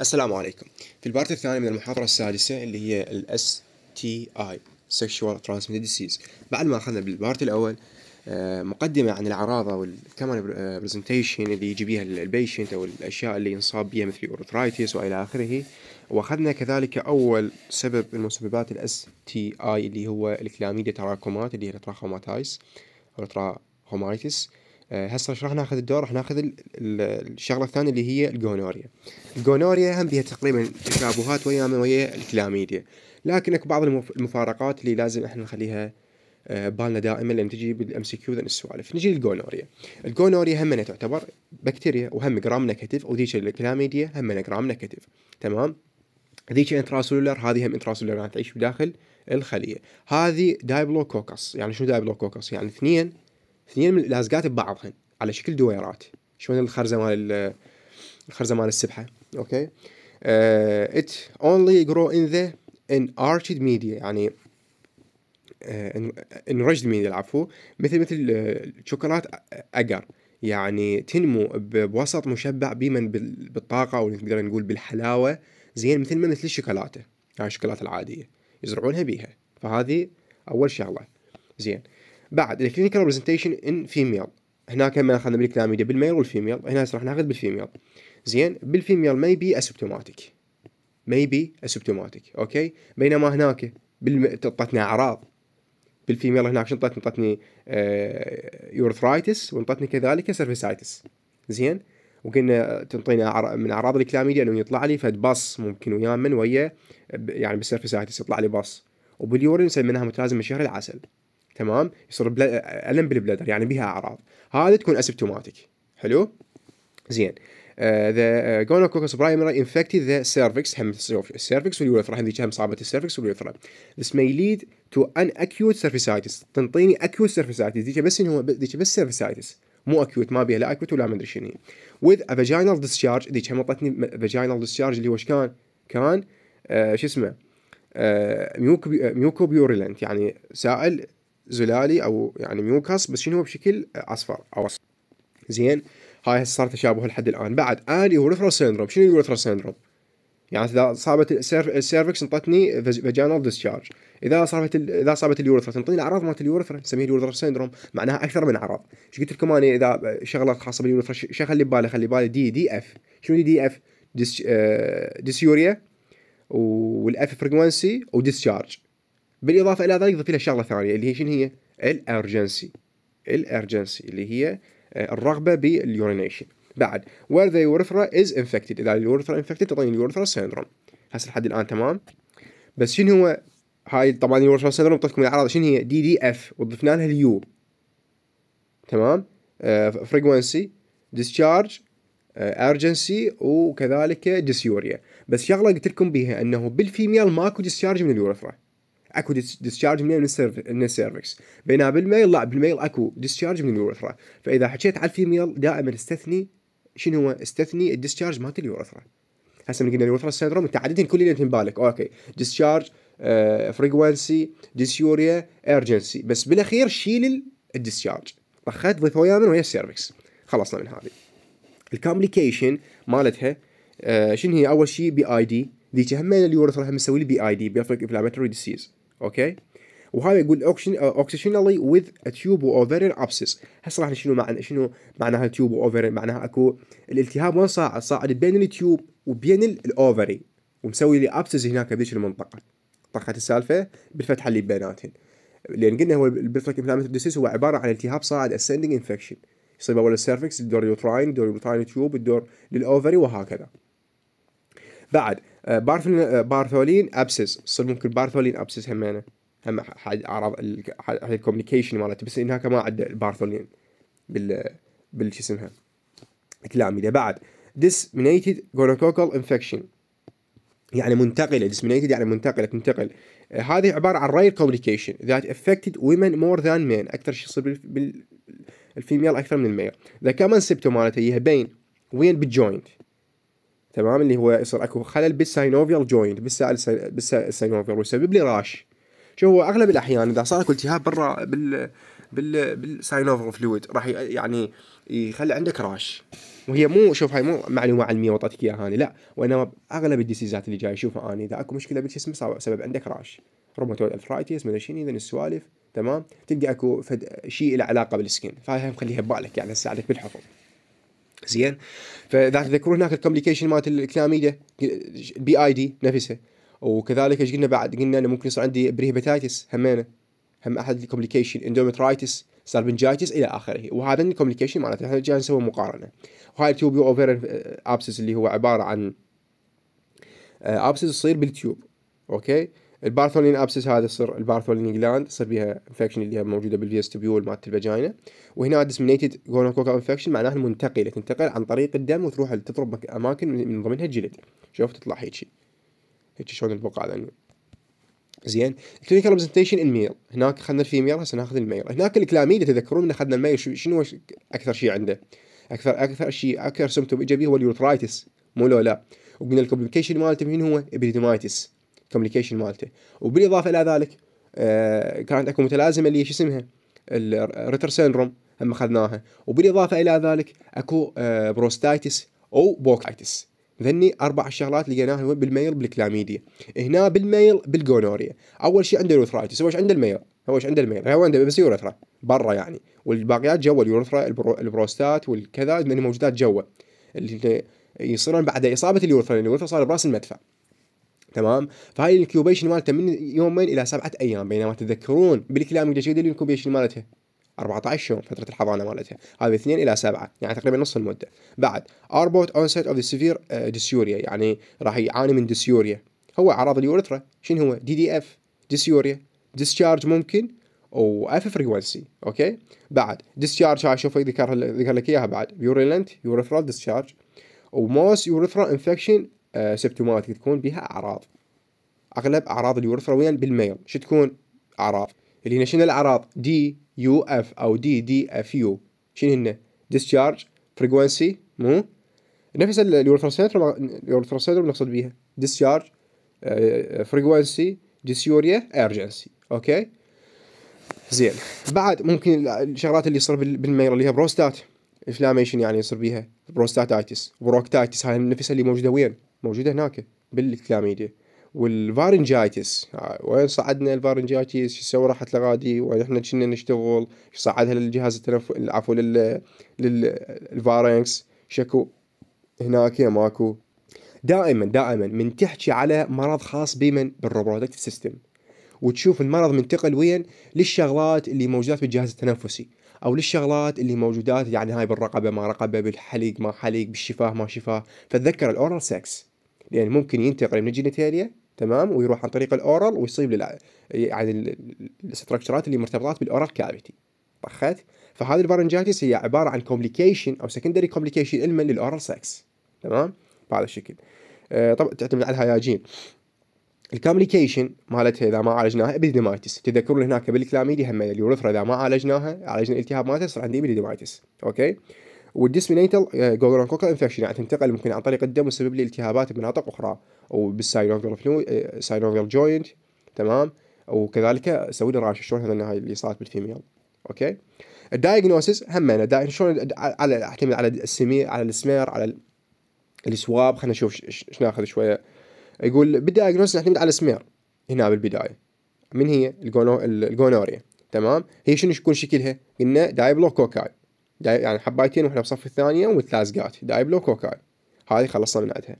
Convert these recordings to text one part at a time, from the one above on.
السلام عليكم في البارت الثاني من المحاضرة السادسة اللي هي ال STI sexual transmitted disease بعد ما اخذنا بالبارت الاول آه، مقدمة عن الأعراض أو الكمان برزنتيشن آه، اللي يجي بيها البيشنت او الاشياء اللي ينصاب بها مثل اورثرايتس والى اخره واخذنا كذلك اول سبب من مسببات ال STI اللي هو الكلاميديا تراكمات اللي هي أو اورثراكومايتس آه، هسه ايش راح ناخذ الدور؟ راح ناخذ الشغله الثانيه اللي هي الجونوريا. الجونوريا هم فيها تقريبا تشابهات ويا ويا الكلاميديا، لكن اكو بعض المفارقات اللي لازم احنا نخليها آه، بالنا دائما لما تجي بالام سي كيو السوالف، نجي للجونوريا. الجونوريا هم تعتبر بكتيريا وهم جرام نيجاتيف وذيك الكلاميديا هم جرام نيجاتيف تمام؟ ذيك انتراسولولر هذه هم انتراسولولر تعيش بداخل الخليه، هذه دايبلوكوكس، يعني شو دايبلوكوكس؟ يعني اثنين اثنين لازقات ببعضهن على شكل دويرات شلون الخرزه مال الخرزه مال السبحه اوكي ات اونلي جرو ان ذا ان ارشد ميديا يعني انرجد ميديا العفو مثل مثل آه، شوكولات اجر يعني تنمو بوسط مشبع بمن بالطاقه او نقدر نقول بالحلاوه زين مثل ما مثل الشوكولاته يعني الشوكولاته العاديه يزرعونها بيها فهذه اول شغله زين بعد الكلينيكال ريبرزنتيشن ان فيميل هنا كما اخذنا بالكلاميديا بالميل والفيميل هنا راح ناخذ بالفيميل زين بالفيميل ماي بي اسبتوماتيك ماي بي اسبتوماتيك اوكي بينما هناك تعطتني اعراض بالفيميل هناك شنو اعطتني؟ انطتني آه، اعطتني يورثرايتس وانطتني كذلك سيرفيسايتس زين وقلنا تنطينا من اعراض الكلاميديا انه يطلع لي فد بص ممكن ويا من ويا يعني بالسيرفيسايتس يطلع لي بص وباليورين سميناها متلازمه شهر العسل تمام يصير بل... الم بالبلدر يعني بها اعراض هذه تكون اسبتوماتيك حلو زين ذا جونوكوكس برايمري انفكتد ذا سيرفكس هم السيرفكس واليوريثرا هم ذيك هم صابت السيرفكس واليوريثرا This may lead to an acute cervicitis تنطيني acute cervicitis ذيك بس هو ذيك بس cervicitis مو acute ما بيها لا acute ولا ما ادري شنو with a vaginal discharge ذيك هم اعطتني vaginal discharge اللي هو ايش كان؟ كان آه، شو اسمه ميوكو آه، بيورلنت يعني سائل زلالي او يعني ميوكاس بس شنو بشكل اصفر او اصفر زين هاي هسه صار تشابه لحد الان بعد اني وريثرال سيندروم شنو الوريثرال سيندروم يعني اذا صابت السيرفكس انطتني فاجينال ديسشارج اذا صابت اذا صابت اليورثرا تنطيني الاعراض مالت اليورثرا نسميها اليورثرا سيندروم معناها اكثر من عرض ايش قلت لكم انا اذا شغله خاصه باليورثرا شو اخلي ببالي خلي ببالي دي دي اف شنو دي دي اف ديسيوريا والاف فريكونسي وديسشارج بالاضافه الى ذلك ضف لها شغله ثانيه اللي هي شنو هي؟ الارجنسي الارجنسي اللي هي آه، الرغبه باليورينيشن بعد وير ذا يورثرا از انفكتد اذا اليورثرا انفكتد تعطيني اليورثرا سيندروم هسه لحد الان تمام بس شنو هو هاي طبعا اليورثرا سيندروم اعطيتكم الاعراض شنو هي دي دي اف وضفنا لها اليو تمام فريكونسي ديسشارج ارجنسي وكذلك ديسيوريا بس شغله قلت لكم بها انه بالفيميل ماكو ديسشارج من اليورثرا اكو ديسشارج من من السيرفكس بينما بالميل لا بالميل اكو ديسشارج من اليورثرا فاذا حكيت على الفيميل دائما استثني شنو هو استثني الديسشارج مالت اليورثرا هسه من قلنا اليورثرا سيندروم عاده كل اللي بالك اوكي ديسشارج فريكونسي ديسيوريا ارجنسي بس بالاخير شيل الديسشارج فخذ ضيف وياه من ويا السيرفكس خلصنا من هذه الكومبليكيشن مالتها آه، شنو هي اول شيء بي اي دي ذيك هم اليورثرا هم مسوي لي بي اي دي بيفرق انفلامتري ديسيز اوكي وهذا يقول اوكسيشنالي وذ تيوب اوفرين ابسس هسه راح شنو معنى شنو معناها تيوب اوفرين معناها اكو الالتهاب وين صاعد صاعد بين التيوب وبين الاوفري ومسوي لي ابسس هناك بهذيك المنطقه طرحت السالفه بالفتحه اللي بيناتهم لان قلنا هو البلفريك انفلاماتوري ديسيس هو عباره عن التهاب صاعد اسندنج انفكشن يصيب اول السيرفكس الدور يوتراين الدور يوتراين تيوب الدور للاوفري وهكذا بعد آه، آه، بارثولين ابسس يصير ممكن بارثولين ابسس همينه هم يعني. حد اعراض الكوميونيكيشن مالته بس انها ما عنده البارثولين بال بال شو اسمها الكلامي بعد disseminated جونوكوكال infection يعني منتقله disseminated يعني منتقله تنتقل آه، هذه عباره عن rare communication that affected women more than men اكثر شيء يصير بالفيميل اكثر من الميل ذا كمان سيبتو مالته هي بين وين بالجوينت تمام اللي هو يصير اكو خلل بالساينوفيال جوينت بالساينوفيال ويسبب لي راش شو هو اغلب الاحيان اذا صار اكو التهاب برا بال بال بالساينوفيال فلويد راح يعني يخلي عندك راش وهي مو شوف هاي مو معلومه علميه وطتك اياها لا وانما اغلب الديسيزات اللي جاي اشوفها اني اذا اكو مشكله بالجسم سبب عندك راش روماتويد الفرايتيس ما شنو اذا السوالف تمام تلقى اكو فد شيء له علاقه بالسكين فهي مخليها ببالك يعني هسه عليك بالحفظ زين فاذا تذكرون هناك الكوميونيكيشن مالت الكلاميدا البي اي دي نفسها وكذلك ايش قلنا بعد قلنا انه ممكن يصير عندي بريهباتايتس همينه هم احد الكوميونيكيشن اندومترايتس سالبنجايتس الى اخره وهذا الكوميونيكيشن معناته احنا جاي نسوي مقارنه وهاي التيوب اوفر ابسس اللي هو عباره عن آه، ابسس تصير بالتيوب اوكي البارثولين ابسس هذا تصير البارثولين جلاند تصير بها انفكشن اللي هي موجوده بالفيستبيول مالت الفاجينا وهنا ديسمينيتد جونوكوكا انفكشن معناها المنتقله تنتقل عن طريق الدم وتروح تضرب اماكن من ضمنها الجلد شوف تطلع هيك شيء هيك شلون البقعه لانه زين الكلينيكال برزنتيشن ان ميل هناك اخذنا الفيميل هسه ناخذ الميل هناك الكلاميد تذكرون ان اخذنا الميل شنو اكثر شيء عنده اكثر اكثر شيء اكثر سمتوم ايجابي هو اليوترايتس مو لو لا وقلنا الكومبليكيشن مالته من هو ابيديمايتس الكوميونيكيشن مالته وبالاضافه الى ذلك آه، كانت اكو متلازمه اللي شو اسمها الريتر سيندروم هم اخذناها وبالاضافه الى ذلك اكو آه، بروستايتس او بوكايتس ذني اربع شغلات لقيناها بالميل بالكلاميديا هنا بالميل بالجونوريا اول شيء عنده اليوثرايتس هو ايش عنده الميل هو ايش عنده الميل هو عنده بس يورثرا برا يعني والباقيات جوا اليورثرا البروستات والكذا موجودات جوا اللي يصيرون بعد اصابه اليورثرا اليورثرا صار براس المدفع تمام فهاي الانكيوبيشن مالته من يومين الى سبعه ايام بينما تذكرون بالكلام الجديد الانكيوبيشن مالتها 14 يوم فترة الحضانة مالتها هذه 2 إلى 7 يعني تقريبا نص المدة بعد أربوت أونست أوف ذا سيفير ديسيوريا يعني راح يعاني من ديسيوريا هو أعراض اليورثرا شنو هو دي دي اف ديسيوريا ديسشارج ممكن اف فريكونسي اوكي بعد ديسشارج هاي شوف ذكر ذكر لك اياها بعد يوريلنت يوريثرال ديسشارج وموس يوريثرال انفكشن آه، سبتومات تكون بها اعراض اغلب اعراض اليورثرا وين بالميل شو تكون اعراض اللي هنا شنو الاعراض دي يو اف او دي دي اف يو شنو هن ديسشارج فريكونسي مو نفس اليورثروسيتروم سنتر نقصد بيها ديسشارج فريكونسي ديسيوريا ايرجنسي اوكي زين بعد ممكن الشغلات اللي يصير بالميل اللي هي بروستات انفلاميشن يعني يصير بيها بروستاتايتس بروكتايتس هاي نفسها اللي موجوده وين موجوده هناك بالكلاميديا والفارنجايتس آه، وين صعدنا الفارنجايتس شو سوى راحت لغادي وين احنا كنا نشتغل شو صعدها للجهاز التنف عفوا لل للفارنكس شكو هناك ماكو دائما دائما من تحكي على مرض خاص بمن بالروبروتكتيف سيستم وتشوف المرض منتقل وين للشغلات اللي موجودات بالجهاز التنفسي او للشغلات اللي موجودات يعني هاي بالرقبه ما رقبه بالحلق ما حلق بالشفاه ما شفاه فتذكر الاورال سكس يعني ممكن ينتقل من الجينيتاليا تمام ويروح عن طريق الاورال ويصيب للع... يعني الاستراكشرات اللي مرتبطات بالاورال كافيتي طخت فهذه الفارنجايتس هي عباره عن كومبليكيشن او سكندري كومبليكيشن المن للاورال سكس تمام بهذا الشكل آه طبعا تعتمد على الهياجين الكومبليكيشن مالتها اذا ما عالجناها ابيديمايتس تذكرون هناك بالكلاميديا هم اليوريثرا اذا ما عالجناها عالجنا الالتهاب مالتها يصير عندي ابيديمايتس اوكي والديسمينيتال آه، جونكوكال انفكشن يعني تنتقل ممكن عن طريق الدم وتسبب لي التهابات بمناطق اخرى او بالساينوفيال فلو آه، ساينوفيال جوينت تمام وكذلك سوي لي راش شلون هذا اللي صارت بالفيميل اوكي الدايجنوسيس هم انا شلون على اعتمد على السمي على السمير على السواب خلينا نشوف ايش ناخذ شويه يقول بالدايجنوسيس نعتمد على السمير هنا بالبدايه من هي الجونوريا تمام هي شنو يكون شكلها قلنا دايبلوكوكاي يعني حبايتين واحنا بصف الثانيه ومتلازقات لو كوكاي هذه خلصنا من عندها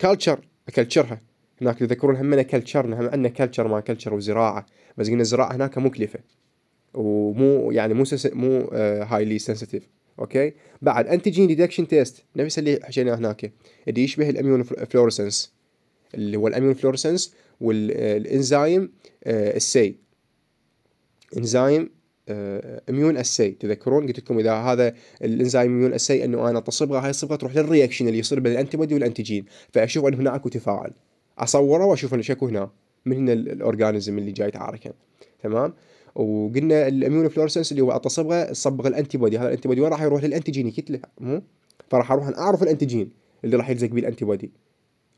كلتشر كلتشرها هناك تذكرون همنا كلتشرنا هم عندنا كلتشر ما كلتشر وزراعه بس قلنا الزراعه هناك مكلفه ومو يعني مو سنس... مو هايلي آه، سنسيتيف اوكي بعد انتيجين ديدكشن تيست نفس اللي حشينا هناك اللي يشبه الاميون فلورسنس اللي هو الاميون فلورسنس والانزايم آه، السي انزايم آه، اميون اسي تذكرون قلت لكم اذا هذا الانزيم اميون اسي انه انا الصبغه هاي الصبغه تروح للرياكشن اللي يصير بين الانتيبودي والانتيجين فاشوف ان هناك تفاعل اصوره واشوف انه شكو هنا من هنا الاورجانيزم اللي جاي يتعاركن تمام وقلنا الاميون فلورسنس اللي هو الصبغه صبغ الانتيبودي هذا الانتيبودي وين راح يروح للانتيجين كتله مو فراح اروح اعرف الانتيجين اللي راح يلزق بيه الانتيبودي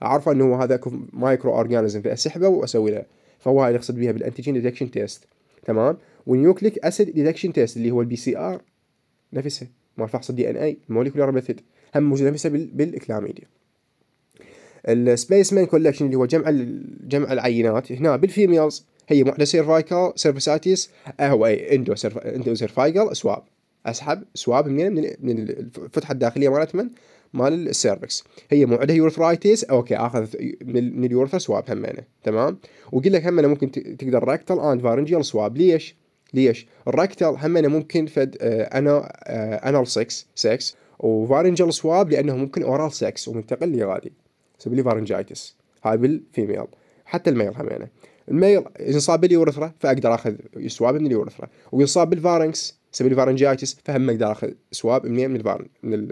اعرفه انه هذا مايكرو اورجانيزم فاسحبه واسوي له فهو اللي اقصد بها بالانتيجين ديتكشن تيست تمام والنيوكليك اسيد ديتكشن تيست اللي هو البي سي ار نفسها مال فحص الدي ان اي موليكولار ميثود هم موجود نفسها بالكلاميديا السبيسمان كولكشن اللي هو جمع جمع العينات هنا بالفيميلز هي واحدة سيرفايكال سيرفيساتيس هو اندو سيرفايكال سواب اسحب سواب من من الفتحه الداخليه مالت من مال السيرفكس هي مو عندها يورثرايتس اوكي اخذ من اليورثر سواب همينه تمام وقلت لك همينه ممكن تقدر راكتال اند فارنجيال سواب ليش؟ ليش؟ الراكتال همينه ممكن فد انا انال 6 سكس وفارنجيال سواب لانه ممكن اورال سكس ومنتقل لغادي يسبب لي فارنجيتس هاي بالفيميل حتى الميل همينه الميل ينصاب باليورثرا فاقدر اخذ سواب من اليورثرا وينصاب بالفارنكس يسبب لي فارنجيتس فهم اقدر اخذ سواب من من الفارن من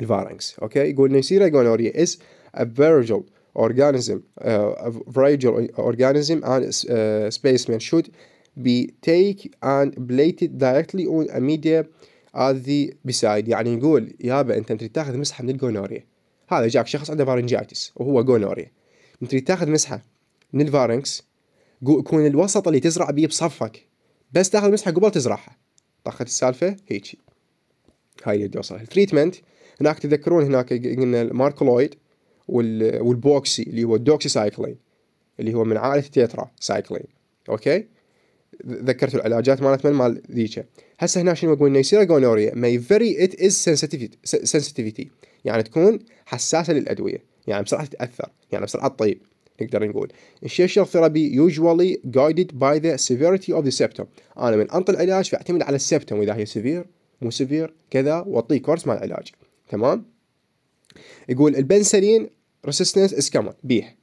الفارنكس اوكي يقول نيسيرا جونوريا is a فيرجل organism ا uh, a اورجانيزم organism and uh, spacemen should be take and blated directly on a media at the beside يعني يقول يابا انت تريد تاخذ مسحه من الجونوريا هذا جاك شخص عنده فارنجيتس وهو جونوريا تريد تاخذ مسحه من الفارنكس يكون الوسط اللي تزرع بيه بصفك بس تاخذ مسحه قبل تزرعها طخت السالفه هيجي هاي اللي بدي التريتمنت هناك تذكرون هناك قلنا الماركلويد والبوكسي اللي هو الدوكسي سايكلين اللي هو من عائله التيترا سايكلين اوكي ذكرت العلاجات مالت من مال ذيك هسه هنا شنو اقول نيسيرا جونوريا ماي فيري ات از سنسيتيفيتي يعني تكون حساسه للادويه يعني بسرعه تتاثر يعني بسرعه تطيب نقدر نقول الشيشر ثيرابي يوجوالي جايدد باي ذا severity اوف ذا سيبتوم انا من انطي العلاج فاعتمد على السيبتوم اذا هي سيفير مو سيفير كذا واعطيه كورس مال العلاج تمام يقول البنسلين ريسيستنس از كمان بيح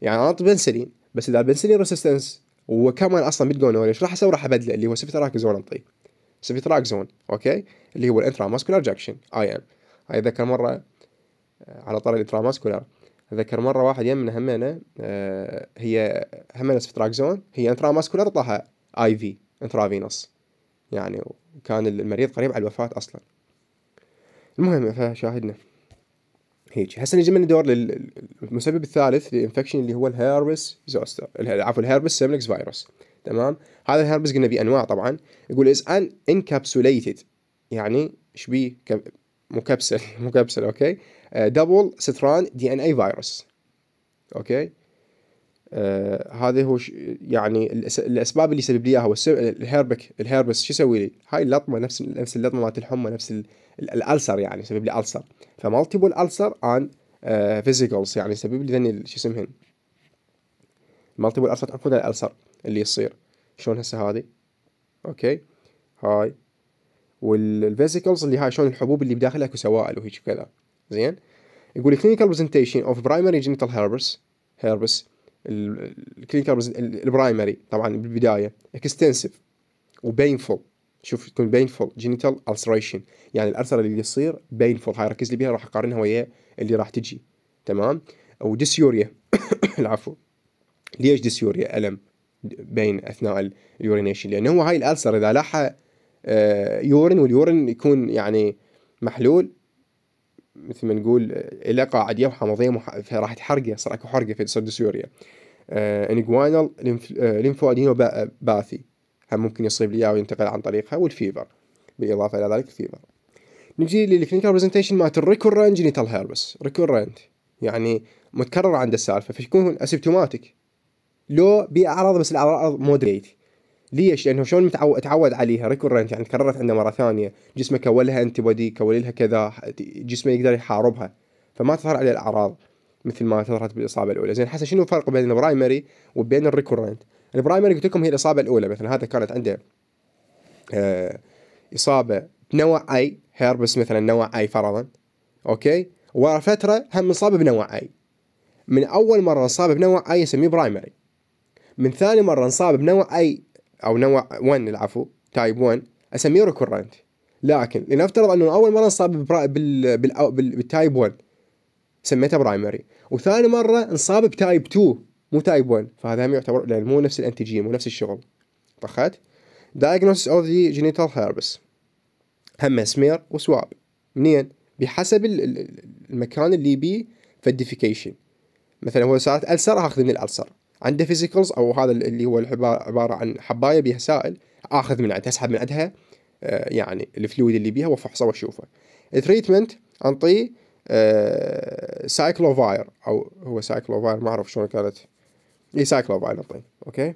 يعني انا اعطي بنسلين بس اذا البنسلين ريسيستنس كمان اصلا بالجونوريا ايش راح اسوي راح ابدله اللي هو سيفيتراكزون انطيه سيفيتراكزون اوكي اللي هو الانترا ماسكولار جاكشن اي ام هاي اتذكر مره آه، على طار الانترا ماسكولار اتذكر مره واحد يمنا همنا آه، هي همنا سيفيتراكزون هي انترا ماسكولار طاها اي في انترا فينوس يعني كان المريض قريب على الوفاه اصلا المهم فشاهدنا هيك هسه نجي من دور للمسبب الثالث للانفكشن اللي هو الهيربس زوستر عفوا الهيربس سيملكس فيروس تمام هذا الهيربس قلنا بانواع طبعا يقول از ان انكابسوليتد يعني ايش بيه مكبسل مكبسل اوكي دبل آه، ستران دي ان اي فيروس اوكي آه، هذا هو يعني الاسباب اللي يسبب لي اياها هو الهيربك الهيربس شو يسوي لي؟ هاي اللطمه نفس نفس اللطمه مالت الحمى نفس الالسر يعني يسبب لي السر فمالتيبل السر ان آه، فيزيكالز يعني يسبب لي ذني شو اسمهن؟ مالتيبل السر تعرفون الالسر اللي يصير شلون هسه هذه اوكي هاي والفيزيكلز اللي هاي شلون الحبوب اللي بداخلها سوائل وهيك وكذا زين يقول كلينيكال برزنتيشن اوف برايمري جينيتال هيربس هيربس الكلينيكال البرايمري طبعا بالبدايه اكستنسيف وبينفول شوف تكون بينفول جينيتال السريشن يعني الارثر اللي يصير بينفول هاي ركز لي بيها راح اقارنها ويا اللي راح تجي تمام او ديسيوريا العفو ليش ديسيوريا الم بين اثناء اليورينيشن لان هو هاي الالسر اذا لاحى يورين واليورين يكون يعني محلول مثل ما نقول علاقة عادية وحمضية فراح تحرقه صار اكو حرقة في سرد سوريا آه، انجوانال آه، ادينو باثي هم ممكن يصيب لي وينتقل عن طريقها والفيفر بالاضافة الى ذلك الفيفر نجي للكلينيكال برزنتيشن مالت الريكورنت جينيتال هيربس ريكورنت يعني متكرر عند السالفه فيكون اسيبتوماتيك لو باعراض بس الاعراض مودريت ليش؟ لانه شلون متعود تعود عليها ريكورنت يعني تكررت عنده مره ثانيه، جسمه كون لها انتي بودي، كون لها كذا، جسمه يقدر يحاربها فما تظهر عليه الاعراض مثل ما ظهرت بالاصابه الاولى، زين حسن شنو الفرق بين البرايمري وبين الريكورنت؟ البرايمري قلت لكم هي الاصابه الاولى مثلا هذا كانت عنده آه اصابه بنوع اي هيربس مثلا نوع اي فرضا اوكي ورا فتره هم اصابه بنوع اي من اول مره انصاب بنوع اي يسميه برايمري من ثاني مره انصاب بنوع اي او نوع 1 العفو تايب 1 اسميه ريكورنت لكن لنفترض انه اول مره انصاب بال... بال... بال... بالتايب 1 سميته برايمري وثاني مره انصاب بتايب 2 مو تايب 1 فهذا هم يعتبر لان مو نفس الانتيجين مو نفس الشغل طخت diagnosis of the genital herpes هم سمير وسواب منين بحسب المكان اللي بيه فديفيكيشن مثلا هو صارت ألسر اخذ من الألسر عنده فيزيكلز او هذا اللي هو عباره عن حبايه بيها سائل اخذ من عندها اسحب آه، من عندها يعني الفلويد اللي بيها وافحصه واشوفه التريتمنت انطيه سايكلوفاير او هو سايكلوفاير ما اعرف شلون كانت اي سايكلوفاير انطيه اوكي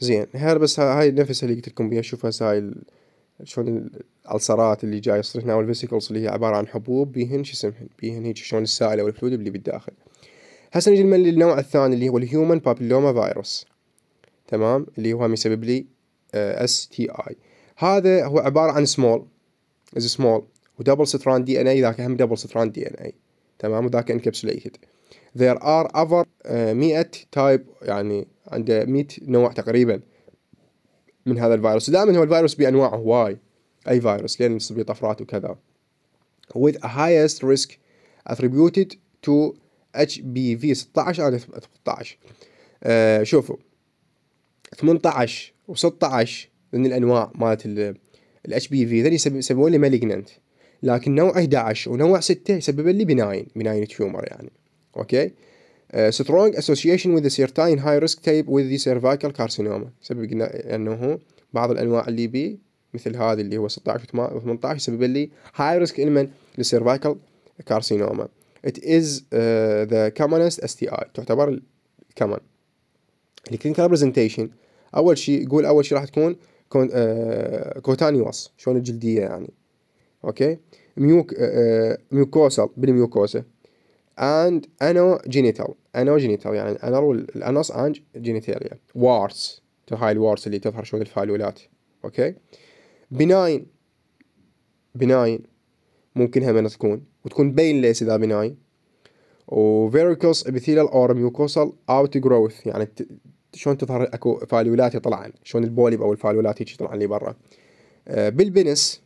زين هاي بس هاي نفسها اللي قلت لكم بيها شوف هسه هاي شلون الالسرات اللي جاي يصير هنا والفيسيكلز اللي هي عباره عن حبوب بيهن شو اسمهن بيهن هيك شلون السائل او الفلويد اللي بالداخل هسه نجي للنوع الثاني اللي هو الهيومن بابلوما فيروس تمام اللي هو هم يسبب لي اس تي اي هذا هو عباره عن سمول از سمول ودبل ستراند دي ان اي ذاك هم دبل ستراند دي ان اي تمام وذاك انكبسوليتد there are اوفر 100 تايب يعني عنده 100 نوع تقريبا من هذا الفيروس دائما هو الفيروس بانواعه هواي اي فيروس لان يصيب طفرات وكذا with a highest risk attributed to اتش بي في 16 او 18 آه شوفوا 18 و16 من الانواع مالت الاتش بي في ذني يسمون لي مالجننت لكن نوع 11 ونوع 6 يسبب لي بناين بناين تيومر يعني اوكي uh, strong association with the certain high risk type with the cervical carcinoma سبب قلنا انه بعض الانواع اللي بي مثل هذه اللي هو 16 و18 يسبب لي high risk element للسيرفايكال كارسينوما it is uh, the commonest STI تعتبر common الكلينيكال برزنتيشن اول شيء يقول اول شيء راح تكون آه، كوتانيوس شلون الجلديه يعني اوكي ميوك ميوكوسال آه، آه، بالميوكوسا and anogenital anogenital يعني الانر والانس and genitalia warts هاي الوارس اللي تظهر شلون الفالولات اوكي بناين بناين ممكن هم تكون وتكون باين الاسيد بناي وفيريكوس ابيثيلال اور ميوكوسال اوت جروث يعني شلون تظهر اكو فاليولات يطلعن شلون البوليب او الفاليولات هيك يطلعن لي برا آه، بالبنس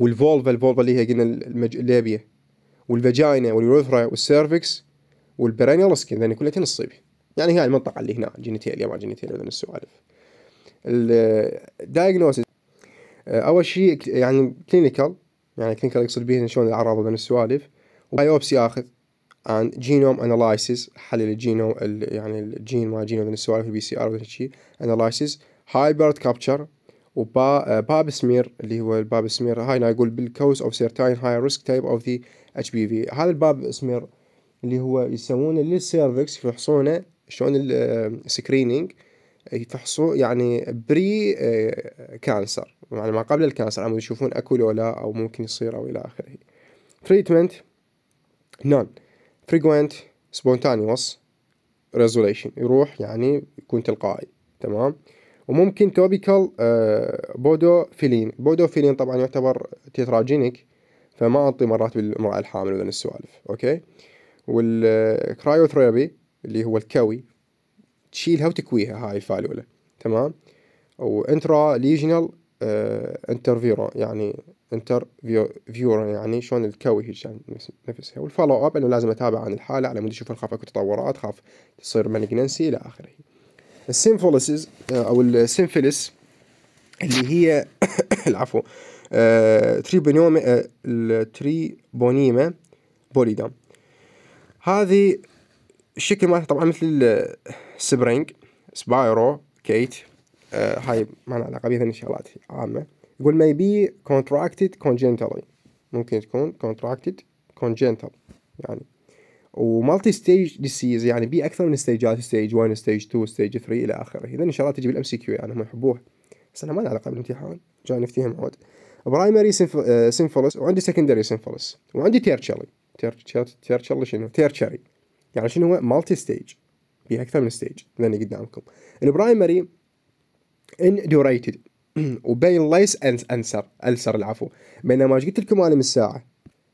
والفولفا الفولفا اللي هي قلنا المج... والفجاينا والفاجينا واليوريثرا والسيرفكس والبرينيال سكين لان كلها تنصيب يعني هاي المنطقه اللي هنا جينيتاليا ما جينيتاليا هذول السوالف الدايجنوستس آه، آه، اول شيء يعني كلينيكال يعني كلينيكال يقصد شلون الاعراض وبين السوالف وبايوبسي اخذ عن جينوم اناليسيس حلل الجينوم يعني الجين مال جينوم بين السوالف البي سي ار وذا شي اناليسيس هايبرد كابتشر وبا آه، باب سمير اللي هو الباب سمير هاي انا اقول بالكوز اوف سيرتاين هاي ريسك تايب اوف ذا اتش بي في هذا الباب سمير اللي هو يسمونه للسيرفكس يفحصونه شلون السكرينينج آه، يفحصوا يعني بري كانسر آه، يعني ما قبل الكانسر عم يشوفون اكو لو لا او ممكن يصير او الى اخره تريتمنت نون فريكوينت سبونتانيوس ريزوليشن يروح يعني يكون تلقائي تمام وممكن توبيكال بودوفيلين بودوفيلين طبعا يعتبر تيتراجينيك فما انطي مرات بالمرأة الحامل ولا السوالف اوكي والكرايوثيرابي اللي هو الكوي تشيلها وتكويها هاي الفالولة تمام وانترا ليجنال آه، انترفيرا يعني انتر فيورا يعني شلون الكوي هيك يعني نفسها والفولو اب انه لازم اتابع عن الحاله على مود اشوف الخاف اكو تطورات خاف تصير مالجنسي الى اخره السينفوليسز آه، او السينفيلس اللي هي العفو تريبونيما آه، تريبونيوما التريبونيما بوليدام هذه الشكل مالها طبعا مثل السبرينج سبايرو كيت آه هاي ما لها علاقه بها شغلات عامه يقول may be contracted congenitally ممكن تكون contracted congenital يعني ومالتي ستيج ديسيز يعني بي اكثر من ستيجات ستيج 1 ستيج 2 ستيج 3 الى اخره اذا شغلات تجي بالام سي كيو يعني هم يحبوها بس انا ما لها علاقه بالامتحان جاي نفتيهم عود برايمري آه، سيمفلس وعندي سكندري سيمفلس وعندي تيرتشلي تيرتشلي شنو تيرشري يعني شنو هو مالتي ستيج في اكثر من ستيج لاني قدامكم البرايمري اندوريتد وبين ليس انسر السر العفو بينما ايش قلت لكم انا من الساعه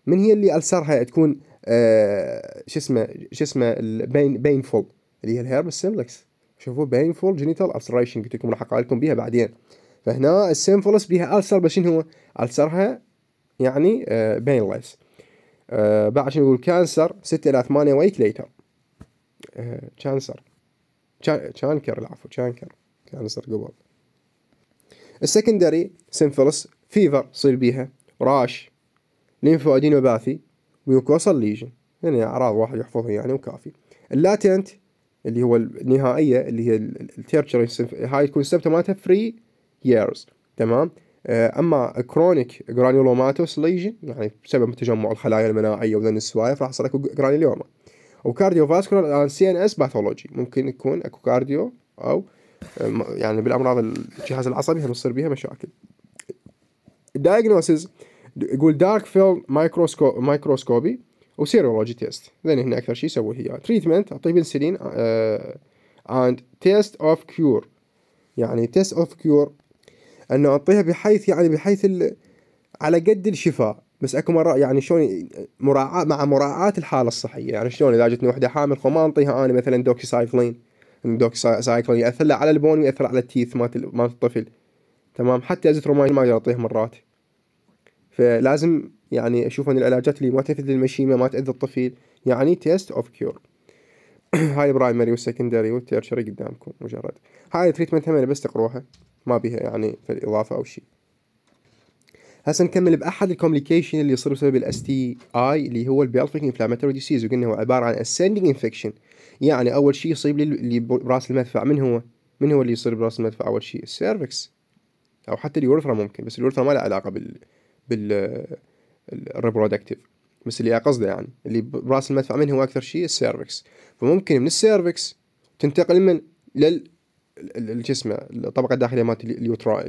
من هي اللي السرها تكون آه شو اسمه شو اسمه بين بينفول اللي هي الهيرب السيمبلكس شوفوا بينفول جينيتال السريشن قلت لكم راح اقرا لكم بيها بعدين فهنا السيمفولس بيها السر بس شنو هو السرها يعني آه، بين ليس آه، بعد شنو يقول كانسر 6 الى 8 ويك ليتر كانسر كانكر العفو كانكر كانسر قبل السكندري سيمفلس فيفر يصير بيها راش ادينوباثي ميوكوسال ليجن يعني اعراض واحد يحفظها يعني وكافي اللاتنت اللي هو النهائيه اللي هي التيرشري هاي تكون السبته مالتها 3 ييرز تمام آه، اما كرونيك جرانيولوماتوس ليجن يعني بسبب تجمع الخلايا المناعيه وذن السوالف راح يصير اكو جرانيولوما وكارديو فاسكولار الان سي ان اس باثولوجي ممكن يكون اكو كارديو او آه، يعني بالامراض الجهاز العصبي هم تصير بها مشاكل دايجنوسز يقول دارك فيل مايكروسكو مايكروسكوبي وسيرولوجي تيست لان هنا اكثر شيء يسوي هي تريتمنت اعطيه بنسلين اند تيست اوف كيور يعني تيست اوف كيور أن أعطيها بحيث يعني بحيث على قد الشفاء بس اكو مرة يعني شلون مراعاة مع مراعاة الحالة الصحية يعني شلون اذا جتني وحدة حامل ما انطيها انا مثلا دوكسي سايكلين دوكسي سايكلين ياثر له على البون وياثر على التيث مات مال الطفل تمام حتى ازيثروماين ما اقدر اعطيها مرات فلازم يعني اشوف ان العلاجات اللي ما تفيد المشيمة ما تاذي الطفل يعني تيست اوف كيور هاي برايمري والسكندري والتيرشري قدامكم مجرد هاي التريتمنت هم بس تقروها ما بيها يعني في الإضافة أو شيء هسه نكمل بأحد الكومبليكيشن اللي يصير بسبب الاس تي اي اللي هو البيلفيك انفلاماتوري ديسيز وقلنا هو عبارة عن اسندنج انفكشن يعني أول شيء يصيب لي اللي براس المدفع من هو؟ من هو اللي يصير براس المدفع أول شيء؟ السيرفكس أو حتى اليورثرا ممكن بس اليورثرا ما لها علاقة بال بال الريبرودكتيف بس اللي قصده يعني اللي براس المدفع من هو أكثر شيء السيرفكس فممكن من السيرفكس تنتقل من لل الجسم الطبقه الداخليه مالت اليوترا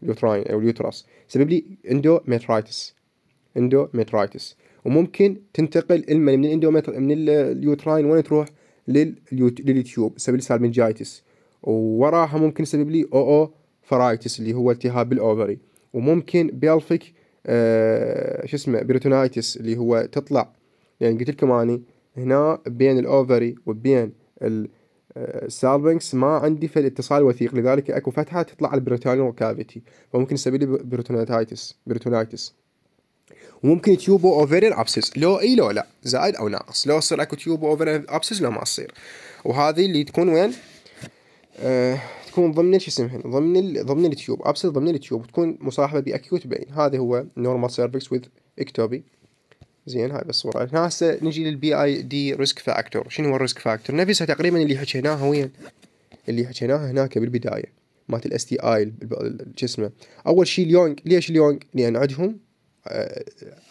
اليوتراين او اليوتراس سبب لي اندوميترايتس اندوميترايتس وممكن تنتقل المني من الاندوميتر من اليوتراين وين تروح لليوتيوب تسبب لي سالمنجايتس ووراها ممكن يسبب لي او او فرايتس اللي هو التهاب بالاوفري وممكن بيلفك آه شو اسمه بيروتونايتس اللي هو تطلع يعني قلت لكم اني هنا بين الاوفري وبين ال سالبنكس ما عندي في الاتصال وثيق لذلك اكو فتحه تطلع على البريتانو كافيتي فممكن يسبب لي بريتونيتايتس بريتونيتس وممكن تيوبو اوفيريال ابسس لو اي لو لا زائد او ناقص لو يصير اكو تيوبو اوفيريال ابسس لو ما تصير وهذه اللي تكون وين أه تكون ضمن شو اسمها ضمن الـ ضمن التيوب ابسس ضمن التيوب تكون مصاحبه باكيوت بين هذا هو نورمال سيرفكس وذ اكتوبي زين هاي بس صوره هنا هسه نجي للبي اي دي ريسك فاكتور شنو هو الريسك فاكتور نفسها تقريبا اللي حكيناها وين اللي حكيناها هناك بالبدايه مالت الاس تي اي شو اسمه اول شيء اليونج ليش اليونج؟ لان عندهم آه،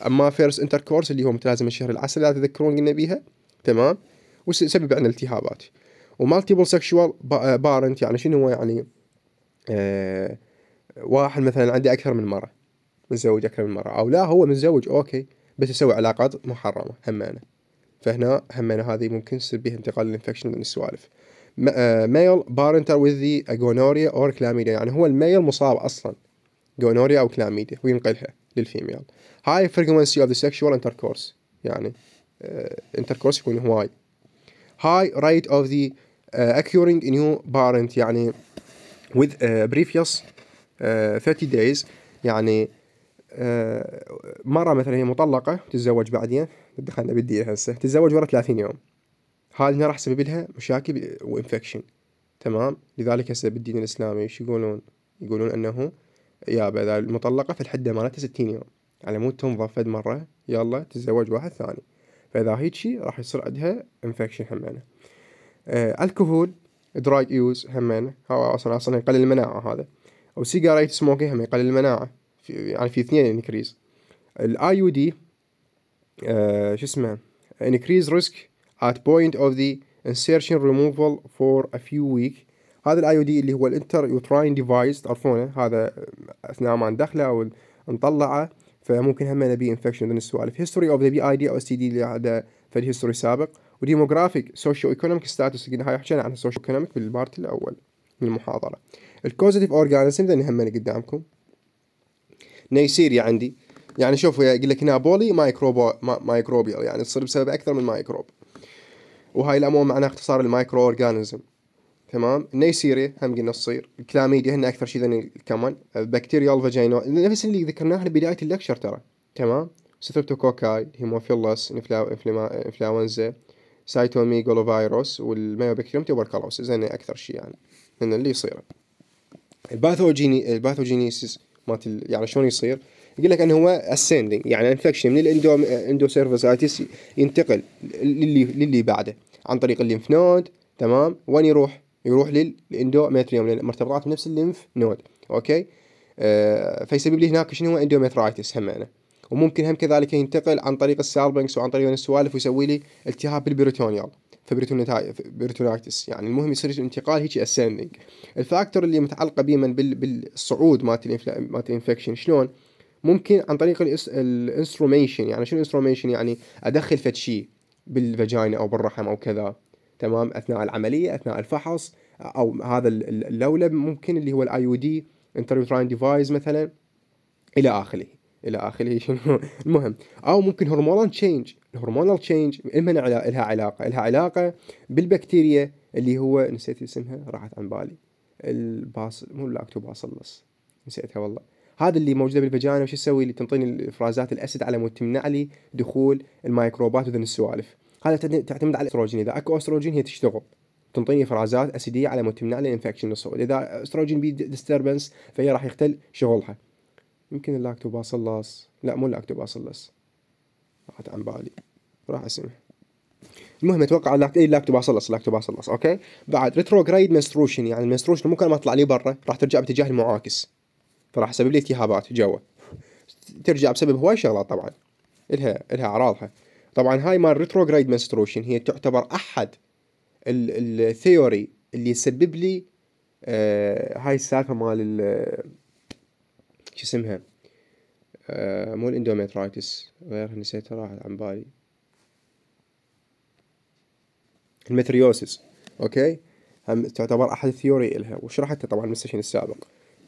اما فيرست انتر كورس اللي هو متلازم الشهر العسل لا تذكرون قلنا بيها تمام وسبب عندنا التهابات ومالتيبل سكشوال آه، بارنت يعني شنو هو يعني آه، واحد مثلا عنده اكثر من مره متزوج اكثر من مره او لا هو متزوج اوكي بس يسوي علاقات محرمة همانة فهنا همانة هذه ممكن يصير بها انتقال الانفكشن من السوالف ميل بارنتر وذ ذي اجونوريا اور كلاميديا يعني هو الميل مصاب اصلا جونوريا او كلاميديا وينقلها للفيميل هاي فريكونسي اوف ذا سكشوال انتركورس يعني انتركورس آه، يكون هواي هاي ريت اوف ذا اكيورينج نيو بارنت يعني with uh, previous uh, آه، 30 days يعني آه، مرة مثلا هي مطلقة تتزوج بعدين دخلنا بالدير هسه تتزوج ورا 30 يوم هذا راح يسبب لها مشاكل وانفكشن تمام لذلك هسه بالدين الإسلامي ايش يقولون؟ يقولون أنه يا إذا المطلقة فالحدة مالتها 60 يوم على مود تنظف فد مرة يلا تتزوج واحد ثاني فإذا هيك شيء راح يصير عندها انفكشن همينة آه الكحول دراج يوز همينة هو أصلا أصلا يقلل المناعة هذا أو سيجاريت سموكي هم يقلل المناعة يعني في اثنين انكريز الاي آه، يو دي شو اسمه increase risk at point of the insertion removal for a few ويك هذا الاي او دي اللي هو الانتر يوتراين ديفايس تعرفونه هذا اثناء ما ندخله او نطلعه فممكن هم نبي انفكشن ضمن السوالف هيستوري اوف ذا بي اي دي او اس تي دي اللي هذا في هيستوري سابق وديموغرافيك سوشيو ايكونوميك ستاتس هاي حكينا عن السوشيو ايكونوميك بالبارت الاول من المحاضره الكوزيتيف اورجانيزم اللي هم قدامكم نيسيريا عندي يعني شوفوا يقول لك هنا بولي مايكروبو مايكروبيال يعني تصير بسبب اكثر من مايكروب وهاي الامون معناها اختصار المايكرو اورجانيزم تمام النيسيريا هم قلنا تصير الكلاميديا هن اكثر شيء ذني الكمن بكتيريال فاجينو نفس اللي ذكرناها بدايه اللكشر ترى تمام ستريبتوكوكاي انفلونزا انفلاونزا سايتوميجولوفيروس والميوبكتيريوم توبركلوس هن اكثر شيء يعني هن اللي يصير الباثوجيني الباثوجينيسيس مالت يعني شلون يصير يقول لك انه هو اسيندنج يعني انفكشن من الاندو اندوسيرفسايتس ينتقل للي للي بعده عن طريق الليمف نود تمام وين يروح؟ يروح للاندوميتريوم لان مرتبطات بنفس الليمف نود اوكي آه فيسبب لي هناك شنو هو اندوميترايتس هم أنا. وممكن هم كذلك ينتقل عن طريق السالبنكس وعن طريق السوالف ويسوي لي التهاب بالبريتونيال فبرتونايتس يعني المهم يصير الانتقال هيك اسندنج الفاكتور اللي متعلقه به من بالصعود مالت مالت الانفكشن شلون ممكن عن طريق الانستروميشن يعني شنو الانستروميشن يعني ادخل فد شيء بالفاجينا او بالرحم او كذا تمام اثناء العمليه اثناء الفحص او هذا اللولب ممكن اللي هو الاي او دي انتروتراين ديفايس مثلا الى اخره الى اخره شنو المهم او ممكن هرمونال تشينج الهرمونال تشينج لها لها علاقه لها علاقه بالبكتيريا اللي هو نسيت اسمها راحت عن بالي الباص مو اللاكتوباسلس نسيتها والله هذا اللي موجوده بالفجانه وش تسوي اللي تنطيني الافرازات الاسيد على مود تمنع لي دخول الميكروبات وذن السوالف هذا تعتمد على الاستروجين اذا اكو استروجين هي تشتغل تنطيني افرازات اسيديه على مود تمنع لي الانفكشن اذا استروجين بي ديستربنس فهي راح يختل شغلها يمكن اللاكتو لا مو اللاكتو باصلص راحت عن بالي راح اسمه المهم اتوقع اللاكت... اي اللاكتو باصلص اللاكتو اوكي بعد ريتروجريد منستروشن يعني المنستروشن مو كان ما تطلع لي برا راح ترجع باتجاه المعاكس فراح يسبب لي التهابات جوا ترجع بسبب هواي شغلات طبعا الها الها اعراضها طبعا هاي مال ريتروجريد منستروشن هي تعتبر احد الثيوري اللي يسبب لي آه هاي السالفه مال شو اسمها آه، مو الاندوميترايتس غيرها نسيتها راحت عن بالي المتريوسس اوكي هم تعتبر احد الثيوري الها وشرحتها طبعا بالسيشن السابق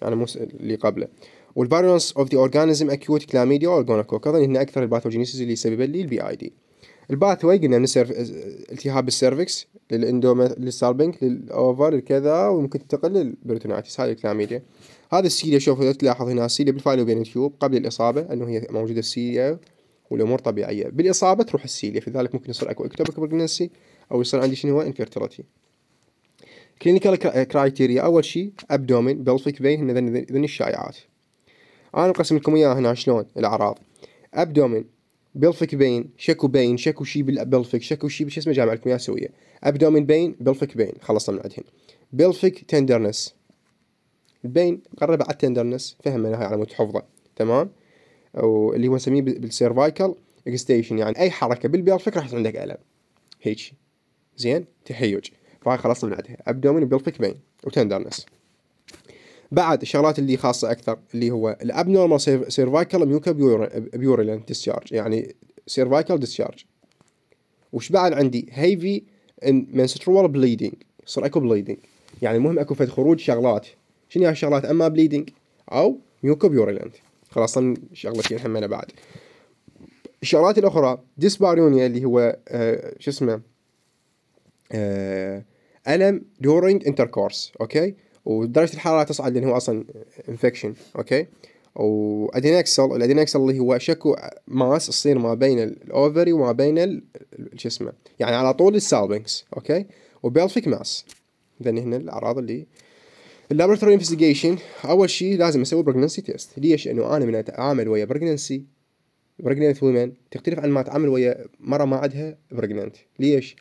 يعني مو اللي قبله والفيرونس اوف ذا اورجانيزم اكيوت كلاميديا اورجونوكوك اظن هنا اكثر الباثوجينيسيس اللي يسبب لي البي اي دي الباثوي قلنا من السيرف... التهاب السيرفكس للاندوم للسالبنج للاوفر للكذا وممكن تنتقل للبريتونايتس هذه الكلاميديا هذا السيليا شوف اذا تلاحظ هنا السيليا بالفايل وبين تيوب قبل الاصابه انه هي موجوده السيليا والامور طبيعيه بالاصابه تروح السيليا فذلك ممكن يصير اكو اكتوبك برجنسي او يصير عندي شنو هو انفيرتيلتي كلينيكال كرايتيريا اول شيء ابدومين بلفيك فين هن الشائعات انا مقسم لكم اياها هنا شلون الاعراض ابدومين بلفيك بين شكو بين شكو شي بالبلفيك شكو شي شو اسمه جامع لكم اياها سويه ابدومين بين بلفيك بين خلصنا من عندهن بلفيك تندرنس البين قرب على التندرنس فهم انها على يعني حفظه تمام واللي هو نسميه بالسيرفايكال اكستيشن يعني اي حركه بالبلفك راح يصير عندك الم هيك زين تهيج فهاي خلاص عندها ابدومين بلفك بين وتندرنس بعد الشغلات اللي خاصه اكثر اللي هو الابنورمال سيرفايكال ميوكا بيوريلان ديسشارج يعني سيرفايكال ديسشارج وش بعد عندي هيفي منسترول بليدنج يصير اكو بليدنج يعني المهم اكو فد خروج شغلات شنو هالشغلات يعني اما بليدنج او ميوكوبيوريلنت خلاص شغلتين همنا بعد الشغلات الاخرى ديسباريونيا اللي هو آه شو اسمه آه الم دورينج انتركورس اوكي ودرجه الحراره تصعد لان هو اصلا انفكشن اوكي وادينكسل الادينكسل اللي هو شكو ماس تصير ما بين الاوفري وما بين شو اسمه يعني على طول السالبنكس اوكي وبيلفيك ماس اذا هنا الاعراض اللي اللابراتوري انفستيجيشن اول شيء لازم اسوي برجننسي تيست ليش؟ لانه انا من اتعامل ويا برجننسي برجننت وومن تختلف عن ما اتعامل ويا مره ما عندها برجننت ليش؟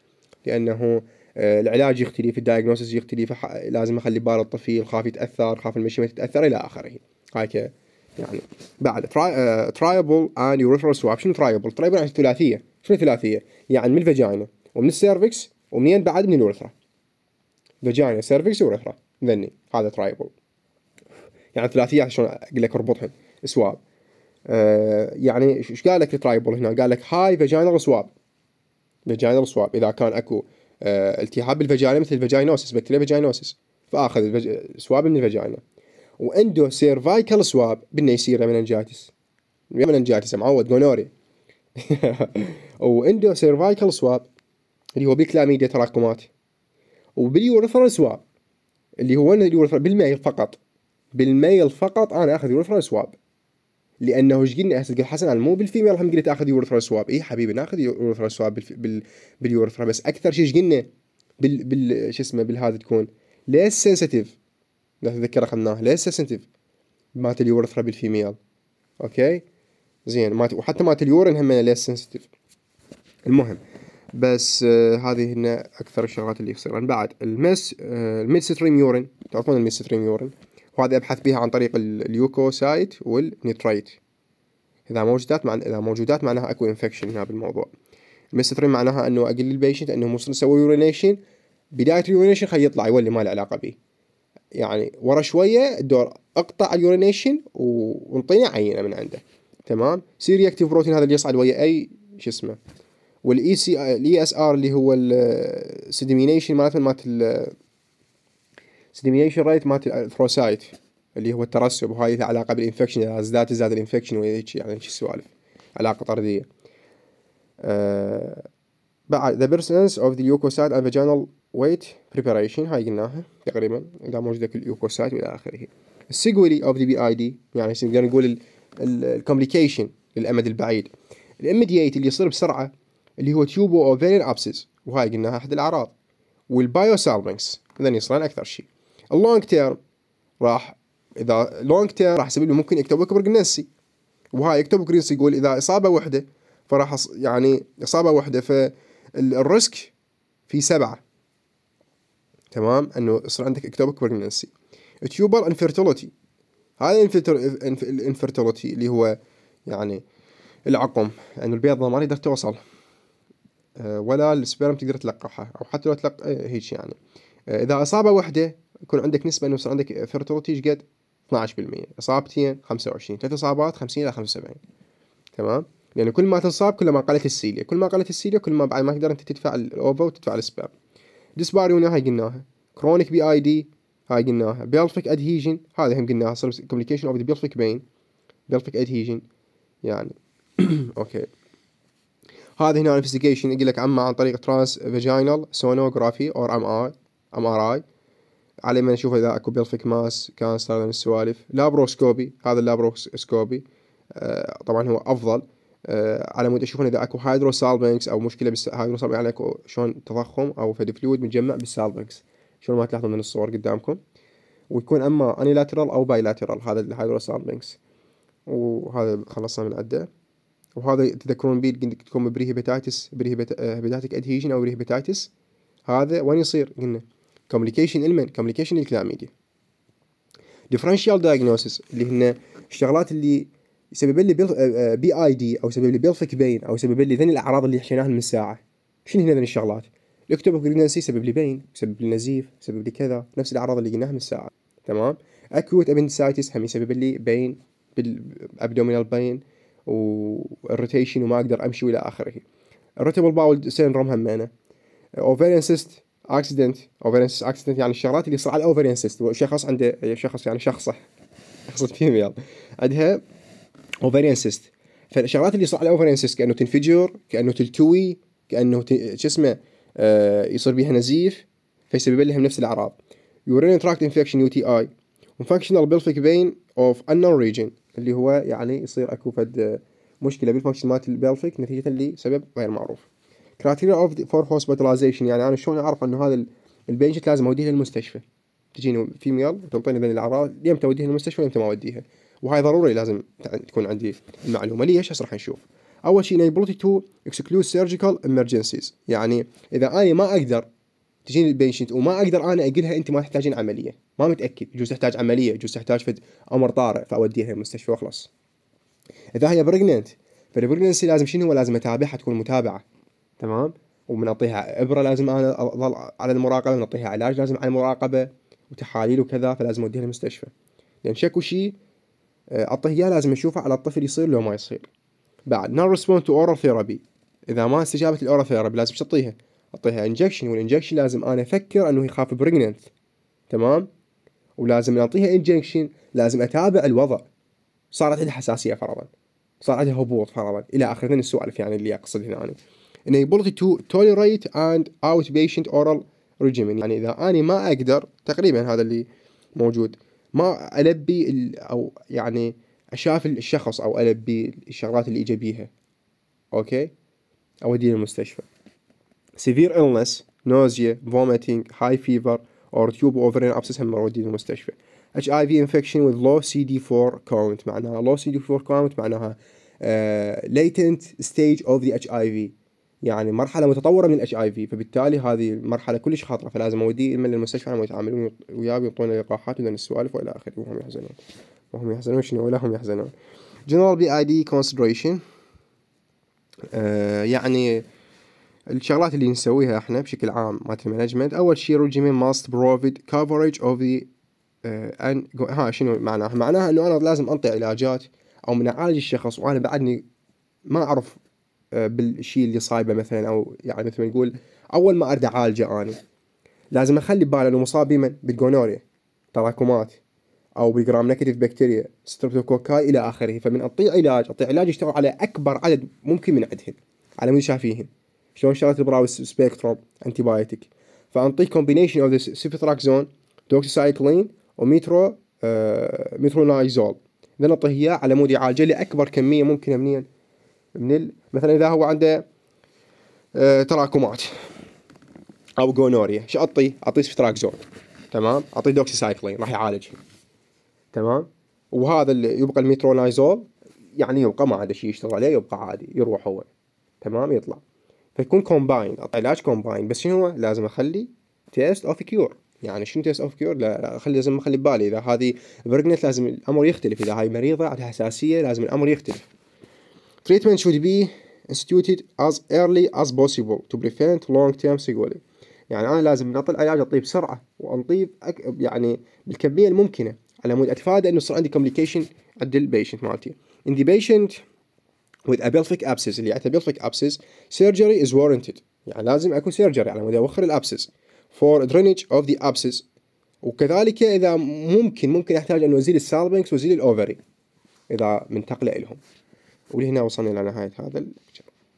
لانه آه، العلاج يختلف الدايجنوسيس يختلف لازم اخلي بال الطفل خاف يتاثر خاف المشي ما تتاثر الى اخره هاي ك يعني بعد ترايبل اند يوريثرال سواب شنو ترايبل؟ ترايبل يعني ثلاثيه شنو ثلاثيه؟ يعني من الفاجينا ومن السيرفكس ومنين بعد من الورثة فاجينا سيرفكس ورثرا ذني هذا ترايبل يعني ثلاثيات شلون اقول لك اربطهم سواب أه يعني ايش قال لك الترايبل هنا قال لك هاي فيجاينال سواب فيجاينال سواب اذا كان اكو أه التهاب بالفجاينا مثل الفجاينوسس بكتيريا فجاينوسس فاخذ الفج... سواب من الفجاينا وعنده سيرفايكال سواب بانه يصير مننجاتس مننجاتس معود جونوري وعنده سيرفايكال سواب اللي هو بكلاميديا تراكمات وباليورثرال سواب اللي هو اليورو بالمايل فقط بالمايل فقط انا اخذ يورثرا سواب لانه ايش قلنا اسد قال حسن انا مو بالفيميل هم قلت اخذ يورثرا سواب اي حبيبي ناخذ يورثرا سواب بال بس اكثر شيء ايش قلنا بال بال شو اسمه بالهذا تكون ليس سنسيتيف لا تذكر اخذناه ليس سنسيتيف مات اليورثرا بالفيميل اوكي زين مات وحتى مات اليورن هم ليس سنسيتيف المهم بس آه، هذه هنا اكثر الشغلات اللي يصيرن بعد المس آه، الميد ستريم يورين تعرفون الميد ستريم يورين وهذه ابحث بها عن طريق اليوكوسايت والنيترايت اذا موجودات معناها اذا موجودات معناها اكو انفكشن هنا بالموضوع ستريم معناها انه اقل للبيشنت انه مو يسوي يورينيشن بدايه اليورينيشن خليه يطلع يولي ما له علاقه به يعني ورا شويه الدور اقطع اليورينيشن وانطيني عينه من عنده تمام سي رياكتيف بروتين هذا اللي يصعد ويا اي شو اسمه والاي سي الاي اس ار اللي هو السيديمينيشن مالت مالت السيديمينيشن ريت مالت الانثروسايت اللي هو الترسب وهاي لها علاقه بالانفكشن اذا زادت تزداد الانفكشن وهيك يعني, يعني شي سوالف علاقه طرديه أه بعد the بيرسنس of the leukocyte and vaginal weight preparation هاي قلناها تقريبا اذا موجوده كل leukocyte والى اخره السيجولي بي اي دي يعني نقدر نقول الكومبليكيشن للامد البعيد الامديت اللي يصير بسرعه اللي هو تيوبو اوفيرين ابسس وهاي قلناها احد الاعراض والبايو سالبنكس اذا يصيرون اكثر شيء اللونج تيرم راح اذا لونج تيرم راح يسبب له ممكن يكتب لك برجنسي وهاي يكتب جرينسي يقول اذا اصابه وحده فراح يعني اصابه وحده فالريسك في سبعه تمام انه يصير عندك اكتوبك برجنسي تيوبر انفيرتيلتي هذا الانفيرتيلتي اللي هو يعني العقم انه يعني البيضه ما تقدر توصل آه، ولا السبيرم تقدر تلقحها او حتى لو تلق آه، هيك يعني آه، اذا اصابه وحده يكون عندك نسبه انه يصير عندك فيرتوتي قد 12% اصابتين 25 ثلاث اصابات 50 الى 75 تمام يعني كل ما تنصاب كل ما قلت السيليا كل ما قلت السيليا كل ما بعد ما تقدر انت تدفع الاوفا وتدفع السبيرم ديسباريونيا هاي قلناها كرونيك بي اي دي هاي قلناها بيلفيك ادهيجن هذا هم قلناها كوميونيكيشن اوف ذا بيلفيك بين بيلفيك ادهيجن يعني اوكي هذا هنا انفستيجيشن يقول لك اما عن طريق ترانس فيجينال سونوغرافي اور ام اي ام ار اي علي ما نشوف اذا اكو بيلفيك ماس كانسر السوالف لابروسكوبي هذا اللابروسكوبي آه طبعا هو افضل آه على مود اشوفون اذا اكو سالبنكس او مشكله سالبنكس يعني اكو شلون تضخم او فد فلويد متجمع بالسالبنكس شلون ما تلاحظون من الصور قدامكم ويكون اما انيلاترال او بايلاترال هذا الهايدرو سالبنكس وهذا خلصنا من عده وهذا تذكرون به عندكم بري هيباتيتس بري هيباتايتك آه، ادهيجن او بري هيباتيتس هذا وين يصير قلنا كوميونيكيشن المن كوميونيكيشن الكلاميديا ديفرنشال دايجنوسيس اللي هن الشغلات اللي يسبب لي بي اي دي او يسبب لي بيلفك بين او يسبب لي ذني الاعراض اللي حكيناها من ساعه شنو هنا ذني الشغلات الاكتوب بريجنسي يسبب لي بين يسبب لي نزيف يسبب لي كذا نفس الاعراض اللي قلناها من ساعه تمام اكوت ابندسايتس هم يسبب لي بين بالابدومينال بين والروتيشن وما اقدر امشي والى اخره الروتبل باول سيندروم همينه اوفيرين سيست اكسيدنت اوفيرين سيست اكسيدنت يعني الشغلات اللي يصير على الاوفيرين سيست شخص عنده شخص يعني شخصه اقصد فيميل يعني. عندها اوفيرين سيست فالشغلات اللي يصير على الاوفيرين سيست كانه تنفجر كانه تلتوي كانه شو اسمه آه يصير بيها نزيف فيسبب لهم نفس الاعراض يورين تراكت انفكشن يو تي اي وفانكشنال بلفيك بين اوف unknown ريجن اللي هو يعني يصير اكو فد آه، مشكله بالفانكشن مالت البلفيك نتيجه لسبب غير معروف كرايتيريا اوف فور هوسبيتاليزيشن يعني انا شلون اعرف انه هذا البيشنت لازم اوديه للمستشفى تجيني فيميل وتنطيني بين الاعراض يمتى اوديها للمستشفى ويمتى ما اوديها وهاي ضروري لازم تكون عندي المعلومه ليش هسه راح نشوف اول شيء enable تو اكسكلود سيرجيكال امرجنسيز يعني اذا انا ما اقدر تجيني البيشنت وما اقدر انا اقولها انت ما تحتاجين عمليه ما متاكد يجوز تحتاج عمليه يجوز تحتاج فد امر طارئ فاوديها المستشفى واخلص اذا هي بريجننت فالبريجننسي لازم شنو هو لازم اتابعها تكون متابعه تمام وبنعطيها ابره لازم انا اظل على المراقبه بنعطيها علاج لازم على المراقبه وتحاليل وكذا فلازم اوديها المستشفى لان شكو شيء آه، اعطيه اياه لازم اشوفه على الطفل يصير لو ما يصير بعد نون ريسبوند تو اورال ثيرابي اذا ما استجابت الاورال ثيرابي لازم تعطيها اعطيها انجكشن والانجكشن لازم انا افكر انه يخاف بريجننت تمام ولازم اعطيها انجكشن لازم اتابع الوضع صارت عندها حساسيه فرضا صار عندها هبوط فرضا الى اخره السوالف يعني اللي اقصد هنا انا enable to tolerate and outpatient oral regimen يعني اذا اني ما اقدر تقريبا هذا اللي موجود ما البي او يعني اشاف الشخص او البي الشغلات اللي اجى بيها اوكي اوديه للمستشفى المستشفى severe illness nausea vomiting high fever or tube ovarian abscess hemorrhoid in المستشفى HIV infection with low CD4 count معناها low CD4 count معناها uh, latent stage of the HIV يعني مرحله متطوره من الاتش اي في فبالتالي هذه مرحله كلش خطره فلازم اوديه اما للمستشفى على يتعاملون وياه ويعطونا لقاحات ودن السوالف والى اخره وهم يحزنون وهم يحزنون شنو ولا هم يحزنون general بي اي دي consideration uh, يعني الشغلات اللي نسويها احنا بشكل عام مالت المانجمنت اول شيء روجيمين ماست بروفيد كفرج اوف ذا ان ها شنو معناها معناها انه انا لازم انطي علاجات او من اعالج الشخص وانا بعدني ما اعرف آه، بالشيء اللي صايبه مثلا او يعني مثل ما نقول اول ما اريد اعالجه انا لازم اخلي بالي انه مصاب بمن بالجونوريا تراكمات او بالجرام نيجاتيف بكتيريا ستريبتوكوكاي الى اخره فمن اعطيه علاج اعطيه علاج يشتغل على اكبر عدد ممكن من عندهم على مود شافيهم شلون شغلت البراو سبيكتروم انتي بايوتيك فانطيك كومبينيشن اوف ذس سيفتراكزون دوكسيسايكلين وميترو آه مترو اذا نعطيه اياه على مود يعالجه لاكبر كميه ممكنه منين من ال... مثلا اذا هو عنده آه تراكمات او جونوريا شو اعطيه؟ اعطيه سيفتراكزون تمام اعطيه دوكسيسايكلين راح يعالج تمام وهذا اللي يبقى الميترونايزول يعني يبقى ما عنده شيء يشتغل عليه يبقى عادي يروح هو تمام يطلع فيكون كومباين علاج كومباين بس شنو هو لازم اخلي تيست اوف كيور يعني شنو تيست اوف كيور لا, لا اخلي لازم اخلي ببالي اذا هذه برجنت لازم الامر يختلف اذا هاي مريضه عندها حساسيه لازم الامر يختلف treatment should be instituted as early as possible to prevent long term sequelae يعني انا لازم نعطي العلاج اعطيه بسرعه وانطيه أك... يعني بالكميه الممكنه على مود اتفادى انه يصير عندي كومبليكيشن عند البيشنت مالتي in the patient with abelphic abscess اللي يعني abelphic abscess surgery is warranted يعني لازم اكو سيرجري على مود اوخر الابسس for drainage of the abscess وكذلك اذا ممكن ممكن احتاج انه ازيل السالبنكس وازيل الاوفري اذا منتقله لهم ولهنا وصلنا الى نهايه هذا